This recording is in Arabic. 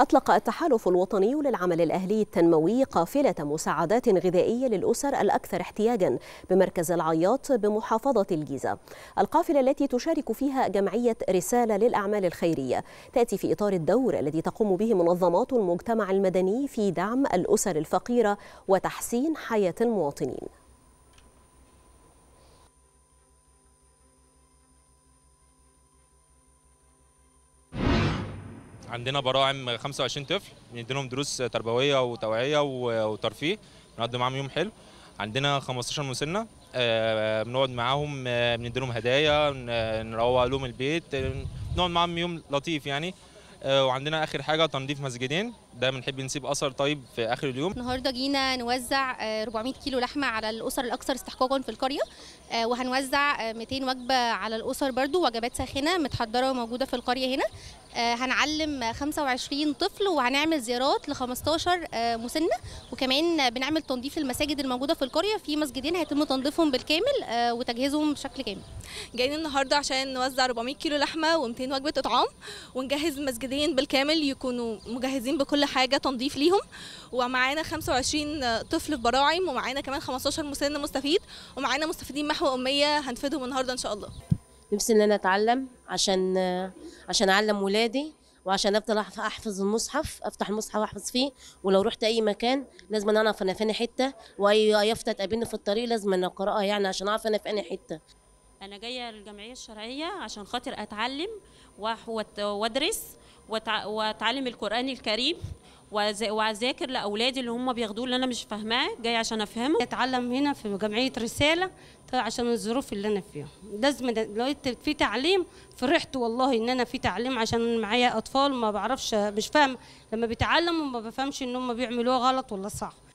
أطلق التحالف الوطني للعمل الأهلي التنموي قافلة مساعدات غذائية للأسر الأكثر احتياجا بمركز العياط بمحافظة الجيزة القافلة التي تشارك فيها جمعية رسالة للأعمال الخيرية تأتي في إطار الدور الذي تقوم به منظمات المجتمع المدني في دعم الأسر الفقيرة وتحسين حياة المواطنين عندنا براعم 25 طفل بنديلهم دروس تربويه وتوعيه وترفيه بنقضي معاهم يوم حلو عندنا 15 مسنه آه، بنقعد معاهم آه، بنديلهم هدايا نروق لهم البيت بنقعد معاهم يوم لطيف يعني آه، وعندنا اخر حاجه تنظيف مسجدين ده بنحب نسيب اثر طيب في اخر اليوم النهارده جينا نوزع 400 آه، كيلو لحمه على الاسر الاكثر استحقاقا في القريه آه، وهنوزع 200 آه، وجبه على الاسر برده وجبات ساخنه متحضره وموجوده في القريه هنا هنعلم 25 طفل وهنعمل زيارات ل 15 مسنه وكمان بنعمل تنظيف المساجد الموجوده في القريه في مسجدين هيتم تنظيفهم بالكامل وتجهيزهم بشكل كامل جايين النهارده عشان نوزع 400 كيلو لحمه و200 وجبه اطعام ونجهز المسجدين بالكامل يكونوا مجهزين بكل كل حاجه تنظيف ليهم ومعانا 25 طفل في براعم ومعانا كمان 15 مسن مستفيد ومعانا مستفيدين محو اميه هنفيدهم النهارده ان شاء الله نفسي ان انا اتعلم عشان عشان اعلم ولادي وعشان افضل احفظ المصحف افتح المصحف واحفظ فيه ولو رحت اي مكان لازم انا اعرف انا في حته واي يافطه تقابلني في الطريق لازم انا اقراها يعني عشان اعرف انا في حته انا جايه الجمعيه الشرعيه عشان خاطر اتعلم وادرس واتعلم القران الكريم واذاكر لاولادي اللي هم بياخدوه اللي انا مش فاهماه جاي عشان افهمه اتعلم هنا في جمعيه رساله عشان الظروف اللي انا فيها لازم لو في تعليم فرحت والله ان انا في تعليم عشان معايا اطفال ما بعرفش مش فاهمه لما بيتعلموا ما بفهمش ان هم بيعملوها غلط ولا صح